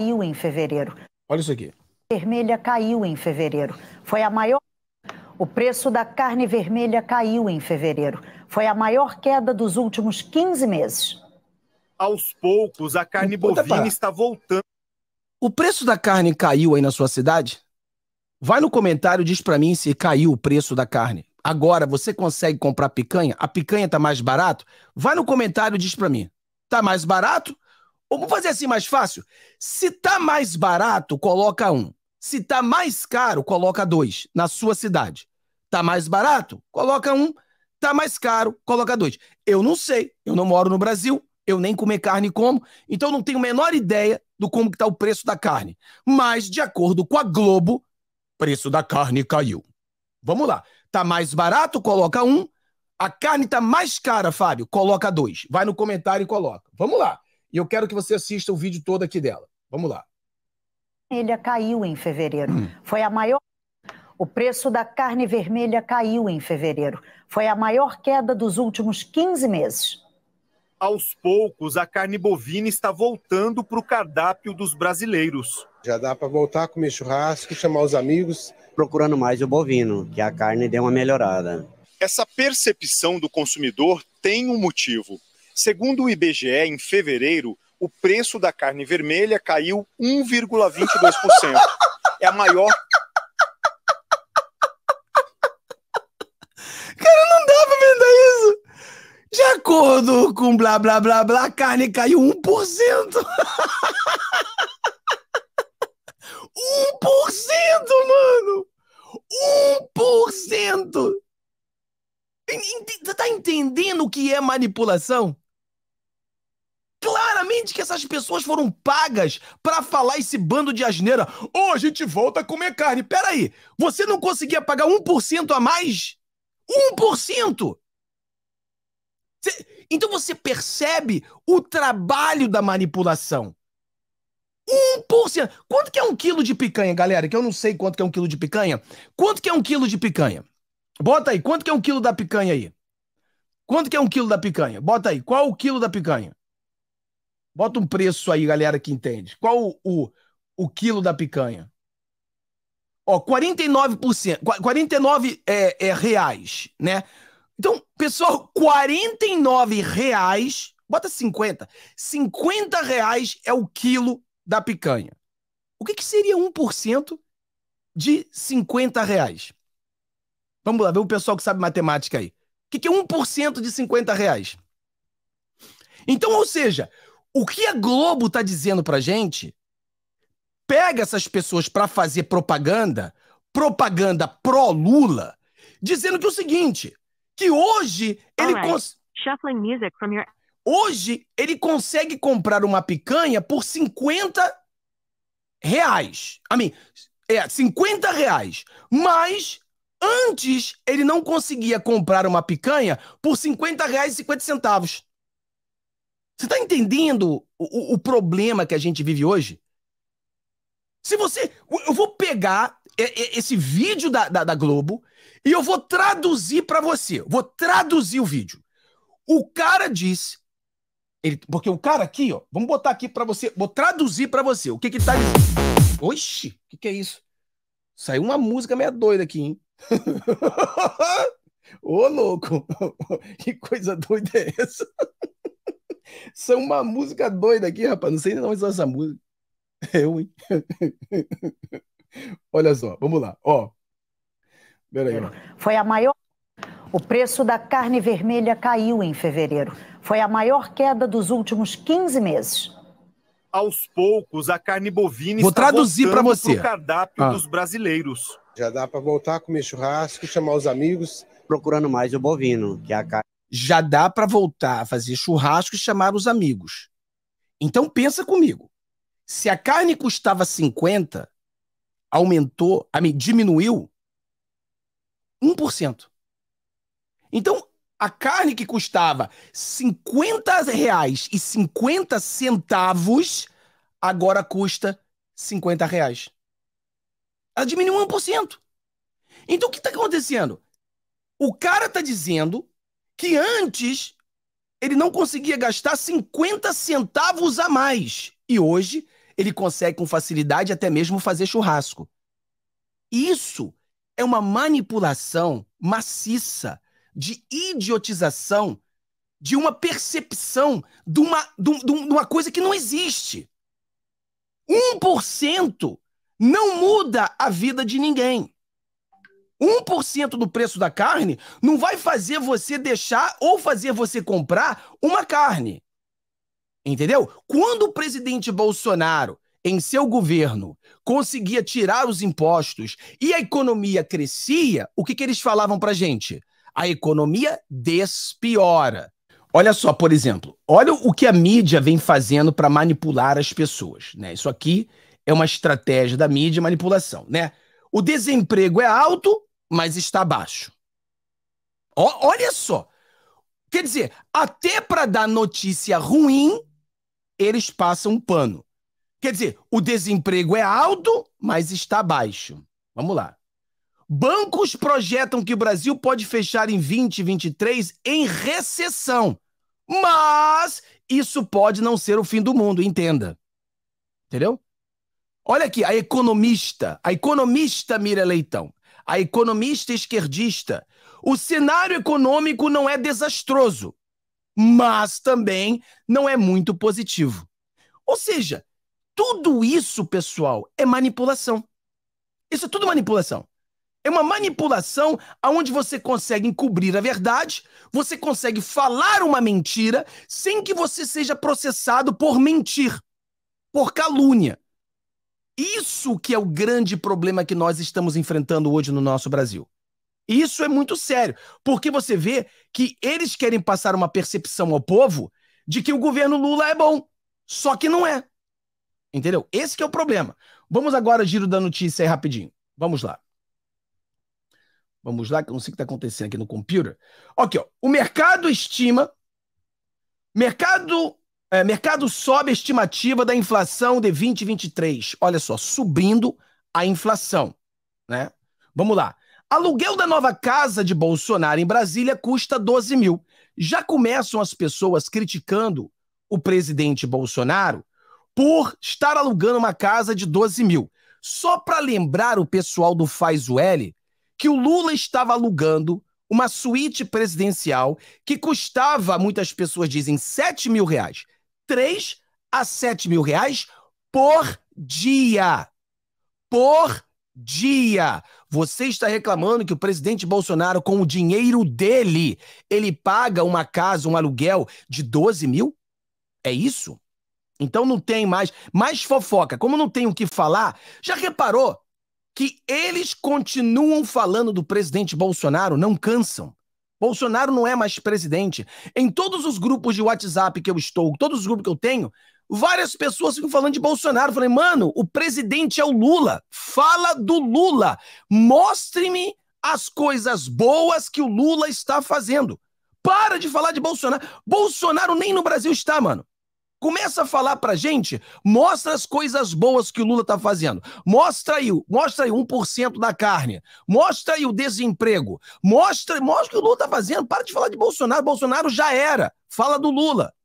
caiu em fevereiro. Olha isso aqui. Vermelha caiu em fevereiro. Foi a maior. O preço da carne vermelha caiu em fevereiro. Foi a maior queda dos últimos 15 meses. Aos poucos, a carne então, tá bovina para. está voltando. O preço da carne caiu aí na sua cidade? Vai no comentário e diz para mim se caiu o preço da carne. Agora, você consegue comprar picanha? A picanha tá mais barato? Vai no comentário e diz para mim. Tá mais barato? Vamos fazer assim mais fácil? Se tá mais barato, coloca um. Se tá mais caro, coloca dois na sua cidade. Tá mais barato? Coloca um. Tá mais caro, coloca dois. Eu não sei, eu não moro no Brasil, eu nem comer carne como, então não tenho a menor ideia do como que tá o preço da carne. Mas, de acordo com a Globo, preço da carne caiu. Vamos lá. Tá mais barato, coloca um. A carne tá mais cara, Fábio, coloca dois. Vai no comentário e coloca. Vamos lá. E eu quero que você assista o vídeo todo aqui dela. Vamos lá. Vermelha caiu em fevereiro. Hum. Foi a maior. O preço da carne vermelha caiu em fevereiro. Foi a maior queda dos últimos 15 meses. Aos poucos, a carne bovina está voltando para o cardápio dos brasileiros. Já dá para voltar a comer churrasco, chamar os amigos. Procurando mais o bovino, que a carne deu uma melhorada. Essa percepção do consumidor tem um motivo Segundo o IBGE, em fevereiro, o preço da carne vermelha caiu 1,22%. é a maior. Cara, não dá pra vender isso! De acordo com blá blá blá blá, a carne caiu 1%. 1%, mano! 1%! Você tá entendendo o que é manipulação? Obviamente que essas pessoas foram pagas para falar esse bando de asneira. Ou oh, a gente volta a comer carne. Peraí, você não conseguia pagar 1% a mais? 1%! Cê... Então você percebe o trabalho da manipulação. 1%. Quanto que é um quilo de picanha, galera? Que eu não sei quanto que é um quilo de picanha. Quanto que é um quilo de picanha? Bota aí, quanto que é um quilo da picanha aí? Quanto que é um quilo da picanha? Bota aí, qual o quilo da picanha? Bota um preço aí, galera que entende. Qual o, o, o quilo da picanha? Ó, 49%, 49 é, é, reais, né? Então, pessoal, 49 reais, bota 50, 50 reais é o quilo da picanha. O que, que seria 1% de 50 reais? Vamos lá, ver o pessoal que sabe matemática aí. O que, que é 1% de 50 reais? Então, ou seja, o que a Globo tá dizendo pra gente? Pega essas pessoas para fazer propaganda, propaganda pró-Lula, dizendo que é o seguinte, que hoje ele right. your... Hoje ele consegue comprar uma picanha por 50 reais. A I mim, mean, é 50 reais. Mas antes ele não conseguia comprar uma picanha por 50 reais e 50 centavos. Você está entendendo o, o, problema que a gente vive hoje? Se você. Eu vou pegar esse vídeo da, da, da Globo e eu vou traduzir para você. Vou traduzir o vídeo. O cara disse. Ele, porque o cara aqui, ó. Vamos botar aqui para você. Vou traduzir para você. O que que ele tá dizendo? Oxi, o que, que é isso? Saiu uma música meia doida aqui, hein? Ô, louco! que coisa doida é essa? Isso é uma música doida aqui, rapaz. Não sei nem onde é essa música. Eu, hein? Olha só, vamos lá. Ó. Peraí, ó. Foi a maior. O preço da carne vermelha caiu em fevereiro. Foi a maior queda dos últimos 15 meses. Aos poucos, a carne bovina Vou está traduzir para você. Pro cardápio ah. dos brasileiros. Já dá para voltar a comer churrasco, chamar os amigos, procurando mais o bovino, que é a carne já dá para voltar a fazer churrasco e chamar os amigos. Então pensa comigo. Se a carne custava 50, aumentou, diminuiu 1%. Então, a carne que custava 50 reais e 50 centavos, agora custa 50 reais. Ela diminuiu 1%. Então, o que está acontecendo? O cara está dizendo que antes ele não conseguia gastar 50 centavos a mais. E hoje ele consegue com facilidade até mesmo fazer churrasco. Isso é uma manipulação maciça de idiotização de uma percepção de uma, de, de uma coisa que não existe. 1% não muda a vida de ninguém. 1% do preço da carne não vai fazer você deixar ou fazer você comprar uma carne. Entendeu? Quando o presidente Bolsonaro, em seu governo, conseguia tirar os impostos e a economia crescia, o que, que eles falavam pra gente? A economia despiora. Olha só, por exemplo, olha o que a mídia vem fazendo para manipular as pessoas, né? Isso aqui é uma estratégia da mídia manipulação, né? O desemprego é alto, mas está baixo. O, olha só. Quer dizer, até para dar notícia ruim, eles passam um pano. Quer dizer, o desemprego é alto, mas está baixo. Vamos lá. Bancos projetam que o Brasil pode fechar em 2023 em recessão. Mas isso pode não ser o fim do mundo, entenda. Entendeu? Olha aqui, a economista, a economista Mira Leitão a economista esquerdista, o cenário econômico não é desastroso, mas também não é muito positivo. Ou seja, tudo isso, pessoal, é manipulação. Isso é tudo manipulação. É uma manipulação aonde você consegue encobrir a verdade, você consegue falar uma mentira sem que você seja processado por mentir, por calúnia. Isso que é o grande problema que nós estamos enfrentando hoje no nosso Brasil. Isso é muito sério, porque você vê que eles querem passar uma percepção ao povo de que o governo Lula é bom, só que não é. Entendeu? Esse que é o problema. Vamos agora giro da notícia aí rapidinho. Vamos lá. Vamos lá, que eu não sei o que está acontecendo aqui no computer. Aqui, ó. O mercado estima. Mercado é, mercado sobe a estimativa da inflação de 2023. Olha só, subindo a inflação, né? Vamos lá. Aluguel da nova casa de Bolsonaro em Brasília custa 12 mil. Já começam as pessoas criticando o presidente Bolsonaro por estar alugando uma casa de 12 mil. Só para lembrar o pessoal do Faz L que o Lula estava alugando uma suíte presidencial que custava, muitas pessoas dizem, 7 mil reais. 3 a 7 mil reais por dia. Por dia. Você está reclamando que o presidente Bolsonaro, com o dinheiro dele, ele paga uma casa, um aluguel de 12 mil? É isso? Então não tem mais. Mais fofoca. Como não tem o que falar, já reparou que eles continuam falando do presidente Bolsonaro, não cansam. Bolsonaro não é mais presidente. Em todos os grupos de WhatsApp que eu estou, todos os grupos que eu tenho, várias pessoas ficam falando de Bolsonaro. Eu falei, mano, o presidente é o Lula. Fala do Lula. Mostre-me as coisas boas que o Lula está fazendo. Para de falar de Bolsonaro. Bolsonaro nem no Brasil está, mano. Começa a falar pra gente, mostra as coisas boas que o Lula tá fazendo. Mostra aí, mostra aí 1% da carne. Mostra aí o desemprego. Mostra, mostra o que o Lula tá fazendo. Para de falar de Bolsonaro, Bolsonaro já era. Fala do Lula.